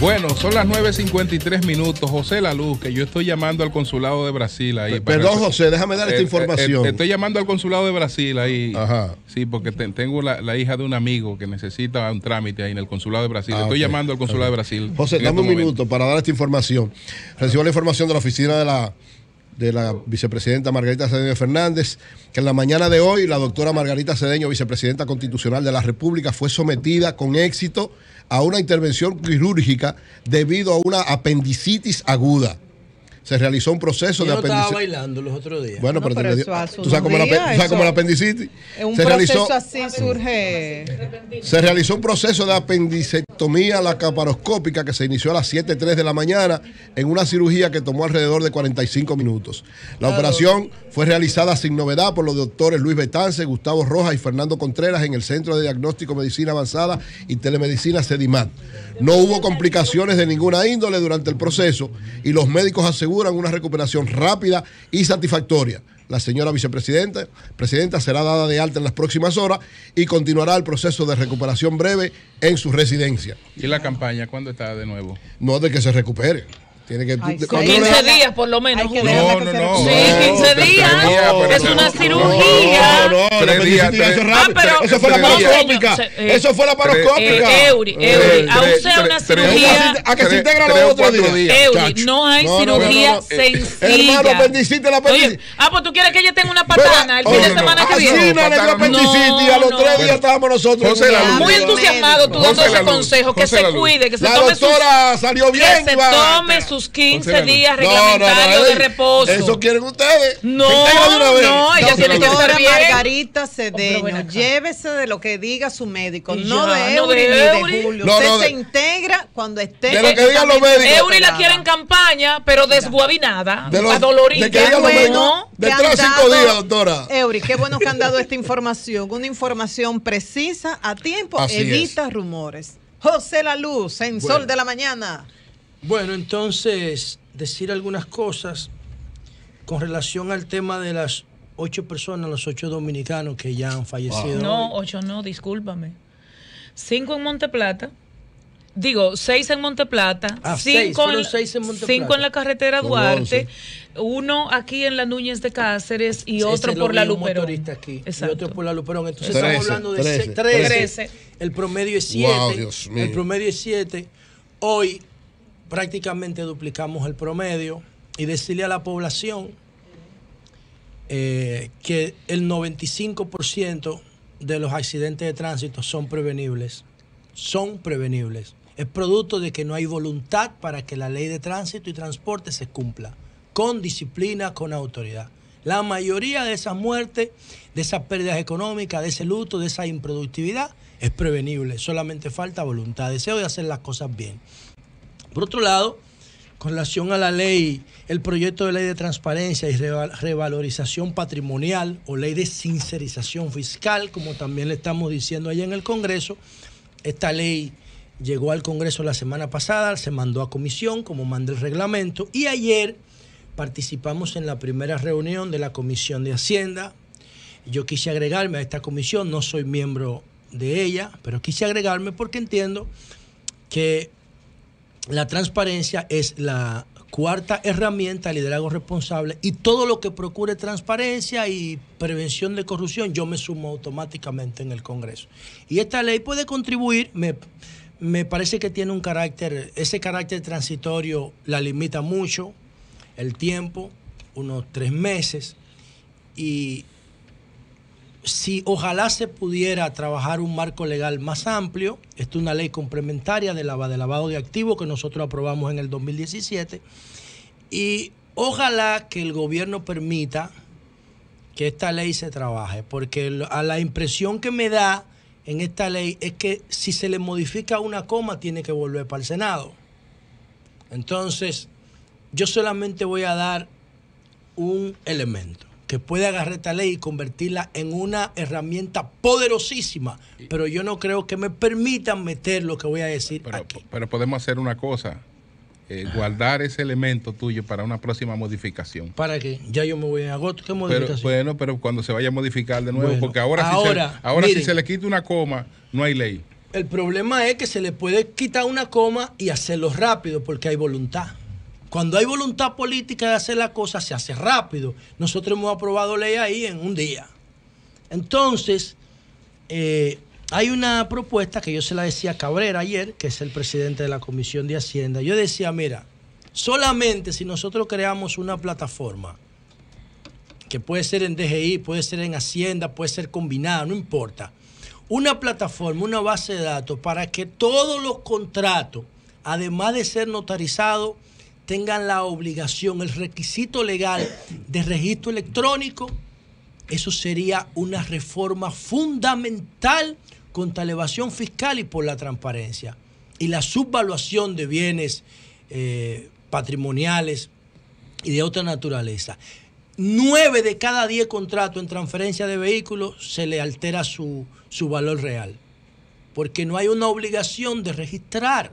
Bueno, son las 9.53 minutos. José La Luz, que yo estoy llamando al consulado de Brasil ahí. Perdón, José, déjame dar esta eh, eh, información. Eh, estoy llamando al consulado de Brasil ahí. Ajá. Sí, porque tengo la, hija de un amigo que necesita un trámite ahí en el consulado de Brasil. Ah, estoy llamando al consulado de Brasil. José, dame este un minuto para dar esta información. Recibo la información de la oficina de la de la vicepresidenta Margarita Cedeño Fernández, que en la mañana de hoy la doctora Margarita Cedeño, vicepresidenta constitucional de la República, fue sometida con éxito a una intervención quirúrgica debido a una apendicitis aguda se realizó un proceso de no apendicitis. estaba bailando los otros días. Bueno, pero, tú sabes cómo, la, apendicitis. Un se proceso realizó, así ah, surge. Se realizó un proceso de apendicectomía lacaparoscópica que se inició a las 7.03 de la mañana en una cirugía que tomó alrededor de 45 minutos. La operación fue realizada sin novedad por los doctores Luis Betance, Gustavo Rojas y Fernando Contreras en el Centro de Diagnóstico Medicina Avanzada y Telemedicina CEDIMAT. No hubo complicaciones de ninguna índole durante el proceso y los médicos aseguran en una recuperación rápida y satisfactoria. La señora vicepresidenta presidenta será dada de alta en las próximas horas y continuará el proceso de recuperación breve en su residencia. ¿Y la campaña cuándo está de nuevo? No, de que se recupere. Tiene que 15 días por lo menos. no, no, no. Sí, 15 días. es una cirugía. eso, fue la paroscópica. eso fue la paroscópica. Eh, aún sea una cirugía. A que se integra los otros días. no hay cirugía sencilla. Ah, pues tú quieres que ella tenga una patana el oh, fin de semana que viene. no, no no A los días estábamos nosotros. Muy entusiasmado tú dando ese consejo. Que se cuide, que se tome su La salió bien. Que se tome sus 15 días reglamentarios de eh, reposo. Eso quieren ustedes. No, no, ella tiene que estar bien. Margarita Cedeño, llévese de lo que diga su médico, no de Eury ni de Julio. Usted se integra cuando esté. De lo que digan los médicos. Eury la quiere en campaña, pero desguabinada, de adolorida. De que De tres cinco días, doctora. Eury, qué bueno que han dado esta información. Una información precisa, a tiempo, evita rumores. José La Luz, Sol de la Mañana. Bueno, entonces, decir algunas cosas con relación al tema de las ocho personas, los ocho dominicanos que ya han fallecido. No, ocho no, discúlpame. Cinco en Monteplata. Digo, seis en Monteplata, Plata, ah, cinco, en, cinco en la carretera Duarte, uno aquí en la Núñez de Cáceres y otro por la Luperón. Aquí, y otro por la Luperón. Entonces estamos hablando de trece, El promedio es siete. el promedio es siete. Hoy prácticamente duplicamos el promedio y decirle a la población eh, que el 95% de los accidentes de tránsito son prevenibles. Son prevenibles. Es producto de que no hay voluntad para que la ley de tránsito y transporte se cumpla con disciplina, con autoridad. La mayoría de esas muertes, de esas pérdidas económicas, de ese luto, de esa improductividad, es prevenible. Solamente falta voluntad, deseo de hacer las cosas bien. Por otro lado, con relación a la ley, el proyecto de ley de transparencia y revalorización patrimonial o ley de sincerización fiscal, como también le estamos diciendo allá en el Congreso, esta ley llegó al Congreso la semana pasada, se mandó a comisión, como manda el reglamento, y ayer participamos en la primera reunión de la Comisión de Hacienda. Yo quise agregarme a esta comisión, no soy miembro de ella, pero quise agregarme porque entiendo que la transparencia es la cuarta herramienta de liderazgo responsable y todo lo que procure transparencia y prevención de corrupción, yo me sumo automáticamente en el Congreso. Y esta ley puede contribuir, me, me parece que tiene un carácter, ese carácter transitorio la limita mucho, el tiempo, unos tres meses, y si ojalá se pudiera trabajar un marco legal más amplio, esta es una ley complementaria de, de lavado de activos que nosotros aprobamos en el 2017, y ojalá que el gobierno permita que esta ley se trabaje, porque a la impresión que me da en esta ley es que si se le modifica una coma tiene que volver para el Senado. Entonces, yo solamente voy a dar un elemento que puede agarrar esta ley y convertirla en una herramienta poderosísima, pero yo no creo que me permitan meter lo que voy a decir. Pero, pero podemos hacer una cosa, eh, guardar ese elemento tuyo para una próxima modificación. ¿Para qué? Ya yo me voy a agosto. ¿Qué modificación? bueno, pero cuando se vaya a modificar de nuevo, porque ahora, sí se, ahora si se le quita una coma, no hay ley. El problema es que se le puede quitar una coma y hacerlo rápido porque hay voluntad. Cuando hay voluntad política de hacer la cosa, se hace rápido. Nosotros hemos aprobado ley ahí en un día. Entonces, eh, hay una propuesta que yo se la decía a Cabrera ayer, que es el presidente de la Comisión de Hacienda. Yo decía, mira, solamente si nosotros creamos una plataforma, que puede ser en DGI, puede ser en Hacienda, puede ser combinada, no importa. Una plataforma, una base de datos para que todos los contratos, además de ser notarizados, tengan la obligación, el requisito legal de registro electrónico, eso sería una reforma fundamental contra la evasión fiscal y por la transparencia. Y la subvaluación de bienes eh, patrimoniales y de otra naturaleza. Nueve de cada diez contratos en transferencia de vehículos se le altera su, su valor real, porque no hay una obligación de registrar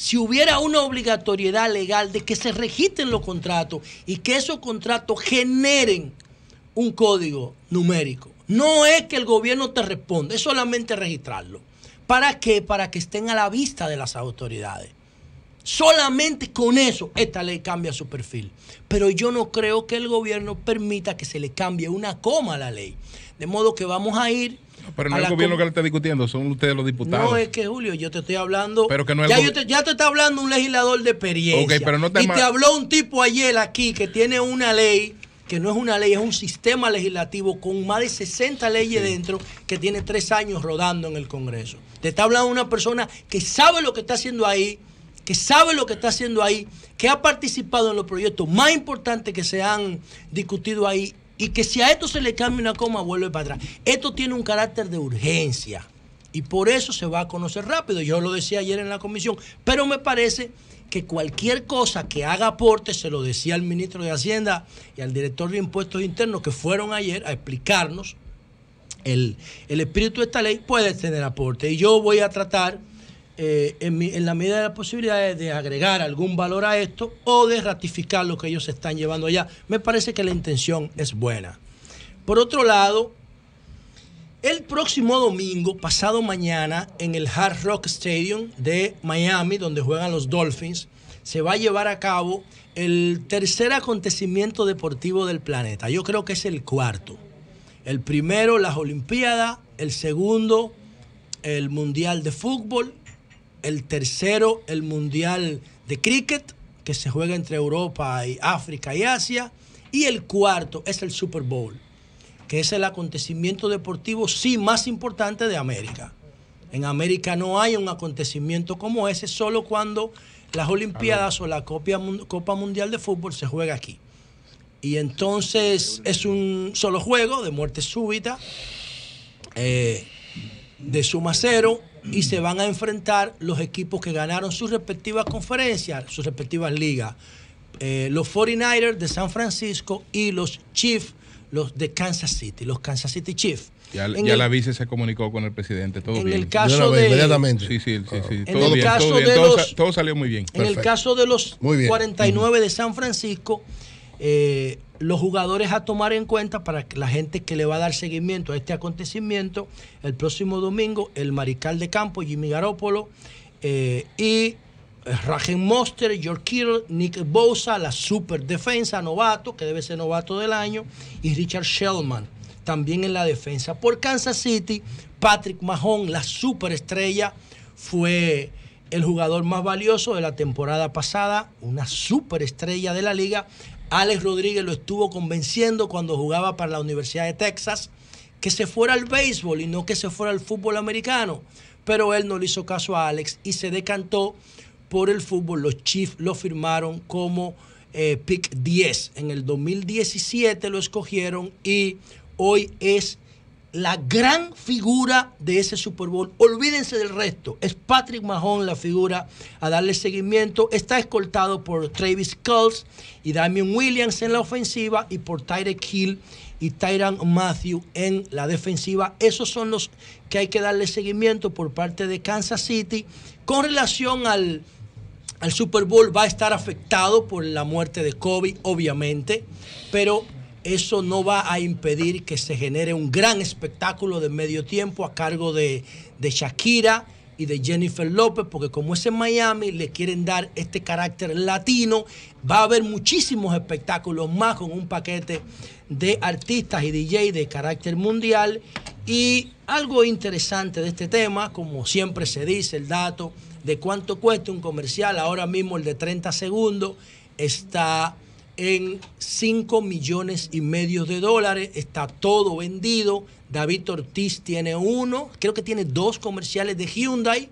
si hubiera una obligatoriedad legal de que se registren los contratos y que esos contratos generen un código numérico. No es que el gobierno te responda, es solamente registrarlo. ¿Para qué? Para que estén a la vista de las autoridades. Solamente con eso esta ley cambia su perfil. Pero yo no creo que el gobierno permita que se le cambie una coma a la ley. De modo que vamos a ir pero no es el gobierno que le está discutiendo, son ustedes los diputados. No, es que Julio, yo te estoy hablando. Pero que no es ya, ya te está hablando un legislador de experiencia. Okay, pero no te y te habló un tipo ayer aquí que tiene una ley que no es una ley, es un sistema legislativo con más de 60 leyes dentro que tiene tres años rodando en el Congreso. Te está hablando una persona que sabe lo que está haciendo ahí, que sabe lo que está haciendo ahí, que ha participado en los proyectos más importantes que se han discutido ahí y que si a esto se le cambia una coma, vuelve para atrás. Esto tiene un carácter de urgencia y por eso se va a conocer rápido. Yo lo decía ayer en la comisión, pero me parece que cualquier cosa que haga aporte, se lo decía al ministro de Hacienda y al director de Impuestos Internos que fueron ayer a explicarnos el, el espíritu de esta ley, puede tener aporte. Y yo voy a tratar eh, en, la medida de las posibilidades, de agregar algún valor a esto o de ratificar lo que ellos están llevando allá. Me parece que la intención es buena. Por otro lado, el próximo domingo, pasado mañana, en el Hard Rock Stadium de Miami, donde juegan los Dolphins, se va a llevar a cabo el tercer acontecimiento deportivo del planeta. Yo creo que es el cuarto. El primero, las Olimpiadas. El segundo, el Mundial de Fútbol el tercero, el Mundial de Cricket, que se juega entre Europa y África y Asia. Y el cuarto es el Super Bowl, que es el acontecimiento deportivo, sí, más importante de América. En América no hay un acontecimiento como ese, solo cuando las Olimpiadas o la Copa Mundial de Fútbol se juega aquí. Y entonces es un solo juego de muerte súbita, eh, de suma cero, y se van a enfrentar los equipos que ganaron sus respectivas conferencias, sus respectivas ligas. Eh, los 49ers de San Francisco y los Chiefs, los de Kansas City, los Kansas City Chiefs. Ya, la vice se comunicó con el presidente, todo en bien. El caso de, inmediatamente. Sí, sí, sí, todo, bien, todo salió muy bien. En el caso de los 49 de San Francisco, eh, los jugadores a tomar en cuenta para la gente que le va a dar seguimiento a este acontecimiento el próximo domingo, el mariscal de campo, Jimmy Garoppolo, eh, y eh, Rajen Monster, George Kittle, Nick Bosa, la super defensa, novato, que debe ser novato del año, y Richard Shellman, también en la defensa. Por Kansas City, Patrick Mahon, la superestrella, fue el jugador más valioso de la temporada pasada, una super estrella de la liga, Alex Rodríguez lo estuvo convenciendo cuando jugaba para la Universidad de Texas que se fuera al béisbol y no que se fuera al fútbol americano. Pero él no le hizo caso a Alex y se decantó por el fútbol. Los Chiefs lo firmaron como eh, pick 10. En el 2017 lo escogieron y hoy es la gran figura de ese Super Bowl. Olvídense del resto. Es Patrick Mahon la figura a darle seguimiento. Está escoltado por Travis Culls y Damian Williams en la ofensiva y por Tyreek Hill y Tyron Matthew en la defensiva. Esos son los que hay que darle seguimiento por parte de Kansas City. Con relación al, al Super Bowl, va a estar afectado por la muerte de Kobe, obviamente, pero eso no va a impedir que se genere un gran espectáculo de medio tiempo a cargo de, Shakira y de Jennifer López, porque como es en Miami, le quieren dar este carácter latino. Va a haber muchísimos espectáculos más con un paquete de artistas y DJ de carácter mundial. Y algo interesante de este tema, como siempre se dice, el dato de cuánto cuesta un comercial, ahora mismo el de 30 segundos, está en 5 millones y medio de dólares. Está todo vendido. David Ortiz tiene uno. Creo que tiene dos comerciales de Hyundai,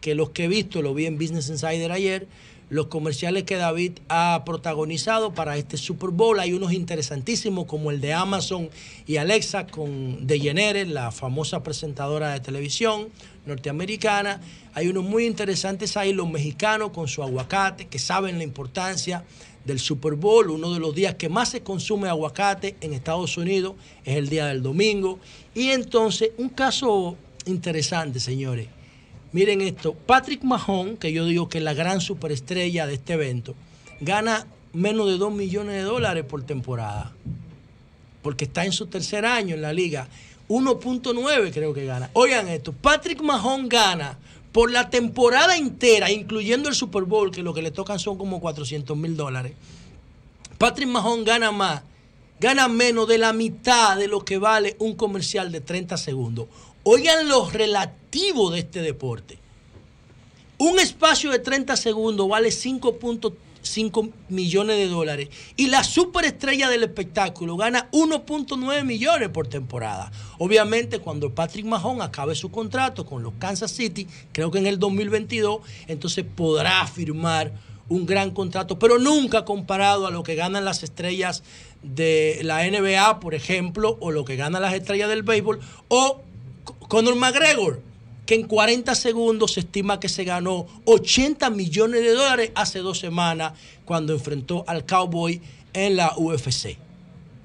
que los que he visto, lo vi en Business Insider ayer. Los comerciales que David ha protagonizado para este Super Bowl. Hay unos interesantísimos como el de Amazon y Alexa con DeGeneres, la famosa presentadora de televisión norteamericana. Hay unos muy interesantes ahí, los mexicanos con su aguacate, que saben la importancia del Super Bowl, uno de los días que más se consume aguacate en Estados Unidos, es el día del domingo. Y entonces, un caso interesante, señores. Miren esto, Patrick Mahon, que yo digo que es la gran superestrella de este evento, gana menos de 2 millones de dólares por temporada, porque está en su tercer año en la liga. 1.9 creo que gana. Oigan esto, Patrick Mahon gana por la temporada entera, incluyendo el Super Bowl, que lo que le tocan son como 400 mil dólares, Patrick Mahon gana más, gana menos de la mitad de lo que vale un comercial de 30 segundos. Oigan lo relativo de este deporte. Un espacio de 30 segundos vale 5.3 5 millones de dólares. Y la superestrella del espectáculo gana 1.9 millones por temporada. Obviamente, cuando Patrick Mahon acabe su contrato con los Kansas City, creo que en el 2022, entonces podrá firmar un gran contrato, pero nunca comparado a lo que ganan las estrellas de la NBA, por ejemplo, o lo que ganan las estrellas del béisbol, o Conor McGregor, que en 40 segundos se estima que se ganó 80 millones de dólares hace dos semanas cuando enfrentó al Cowboy en la UFC.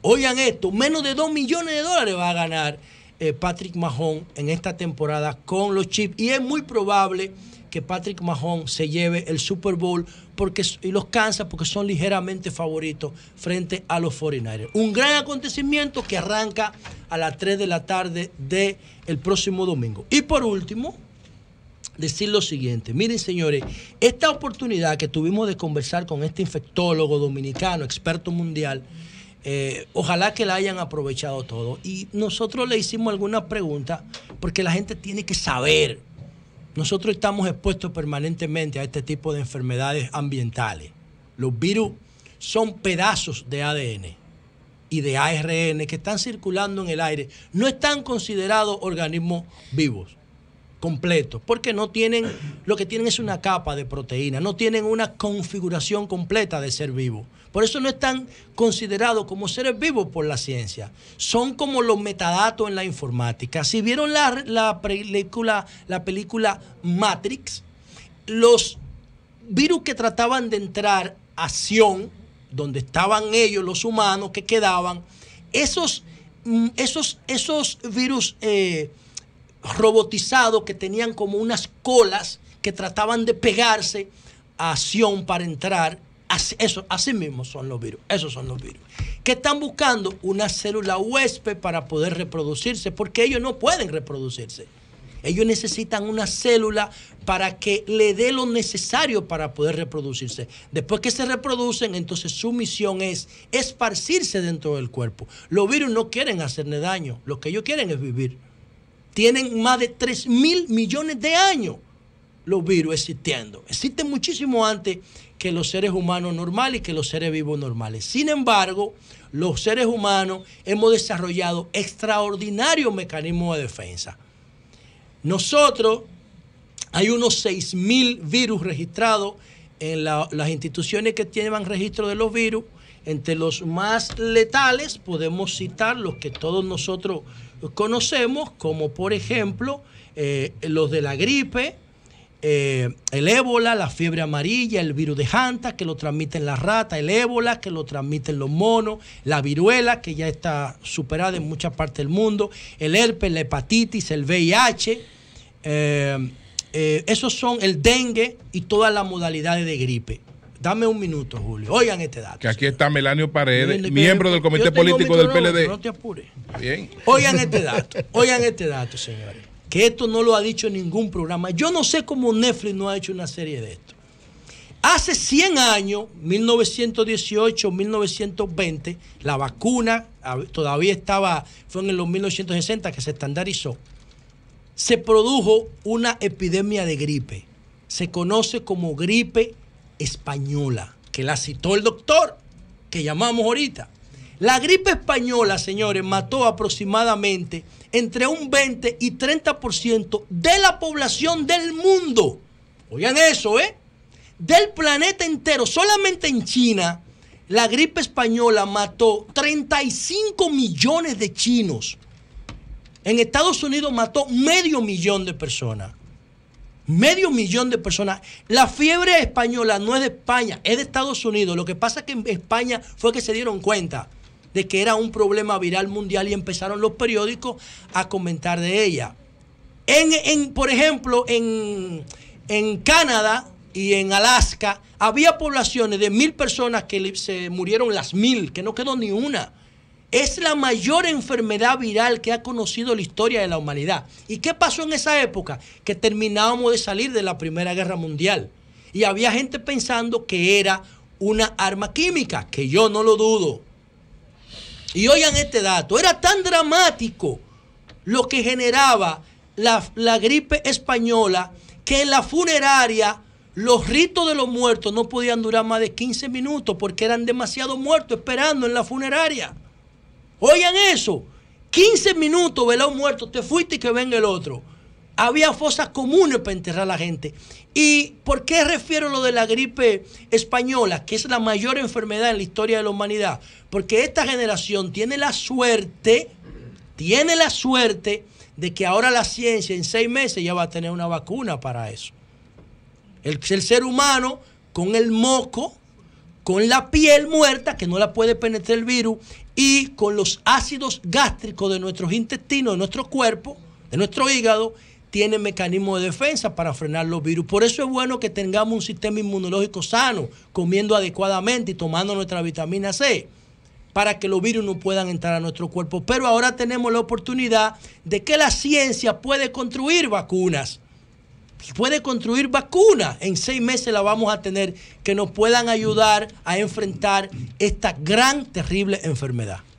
Oigan esto, menos de 2 millones de dólares va a ganar eh, Patrick Mahon en esta temporada con los Chips y es muy probable que Patrick Mahon se lleve el Super Bowl porque, y los cansa porque son ligeramente favoritos frente a los 49 Un gran acontecimiento que arranca a las 3 de la tarde del próximo domingo. Y por último, decir lo siguiente. Miren, señores, esta oportunidad que tuvimos de conversar con este infectólogo dominicano, experto mundial, eh, ojalá que la hayan aprovechado todo. Y nosotros le hicimos alguna pregunta porque la gente tiene que saber nosotros estamos expuestos permanentemente a este tipo de enfermedades ambientales. Los virus son pedazos de ADN y de ARN que están circulando en el aire. No están considerados organismos vivos completo porque no tienen, lo que tienen es una capa de proteína, no tienen una configuración completa de ser vivo. Por eso no están considerados como seres vivos por la ciencia. Son como los metadatos en la informática. Si vieron la, la película, la película Matrix, los virus que trataban de entrar a Sion, donde estaban ellos, los humanos que quedaban, esos, mm, esos, esos virus eh, robotizados que tenían como unas colas que trataban de pegarse a Sion para entrar. Así, eso, así mismo son los virus, esos son los virus. Que están buscando una célula huésped para poder reproducirse, porque ellos no pueden reproducirse. Ellos necesitan una célula para que le dé lo necesario para poder reproducirse. Después que se reproducen, entonces su misión es esparcirse dentro del cuerpo. Los virus no quieren hacerle daño, lo que ellos quieren es vivir tienen más de 3 mil millones de años los virus existiendo. Existen muchísimo antes que los seres humanos normales y que los seres vivos normales. Sin embargo, los seres humanos hemos desarrollado extraordinarios mecanismos de defensa. Nosotros, hay unos 6 mil virus registrados en las instituciones que tienen registro de los virus. Entre los más letales podemos citar los que todos nosotros conocemos, como por ejemplo eh, los de la gripe, eh, el ébola, la fiebre amarilla, el virus de Hanta, que lo transmiten las ratas, el ébola, que lo transmiten los monos, la viruela, que ya está superada en muchas partes del mundo, el herpes, la hepatitis, el VIH. Eh, esos son el dengue y todas las modalidades de gripe. Dame un minuto, Julio. Oigan este dato. Que aquí está Melanio Paredes, miembro del Comité Político del PLD. No te apures. Bien. Oigan este dato. Oigan este dato, señores. Que esto no lo ha dicho ningún programa. Yo no sé cómo Netflix no ha hecho una serie de esto. Hace 100 años, 1918, 1920, la vacuna todavía estaba, fue en los 1960 que se estandarizó, se produjo una epidemia de gripe. Se conoce como gripe española, que la citó el doctor, que llamamos ahorita. La gripe española, señores, mató aproximadamente entre un 20 y 30% de la población del mundo. Oigan eso, ¿eh? Del planeta entero. Solamente en China, la gripe española mató 35 millones de chinos. En Estados Unidos mató medio millón de personas medio millón de personas. La fiebre española no es de España, es de Estados Unidos. Lo que pasa es que en España fue que se dieron cuenta de que era un problema viral mundial y empezaron los periódicos a comentar de ella. En, por ejemplo, en, en, Canadá y en Alaska había poblaciones de mil personas que se murieron las mil, que no quedó ni una. Es la mayor enfermedad viral que ha conocido la historia de la humanidad. ¿Y qué pasó en esa época? Que terminábamos de salir de la Primera Guerra Mundial. Y había gente pensando que era una arma química, que yo no lo dudo. Y oigan este dato, era tan dramático lo que generaba la, gripe española que en la funeraria los ritos de los muertos no podían durar más de 15 minutos porque eran demasiado muertos esperando en la funeraria. Oigan eso, 15 minutos velado muerto, te fuiste y que venga el otro. Había fosas comunes para enterrar a la gente. ¿Y por qué refiero lo de la gripe española, que es la mayor enfermedad en la historia de la humanidad? Porque esta generación tiene la suerte, tiene la suerte de que ahora la ciencia en seis meses ya va a tener una vacuna para eso. el ser humano con el moco, con la piel muerta, que no la puede penetrar el virus, y con los ácidos gástricos de nuestros intestinos, de nuestro cuerpo, de nuestro hígado, tiene mecanismos de defensa para frenar los virus. Por eso es bueno que tengamos un sistema inmunológico sano, comiendo adecuadamente y tomando nuestra vitamina C para que los virus no puedan entrar a nuestro cuerpo. Pero ahora tenemos la oportunidad de que la ciencia puede construir vacunas puede construir vacunas. En seis meses la vamos a tener que nos puedan ayudar a enfrentar esta gran, terrible enfermedad.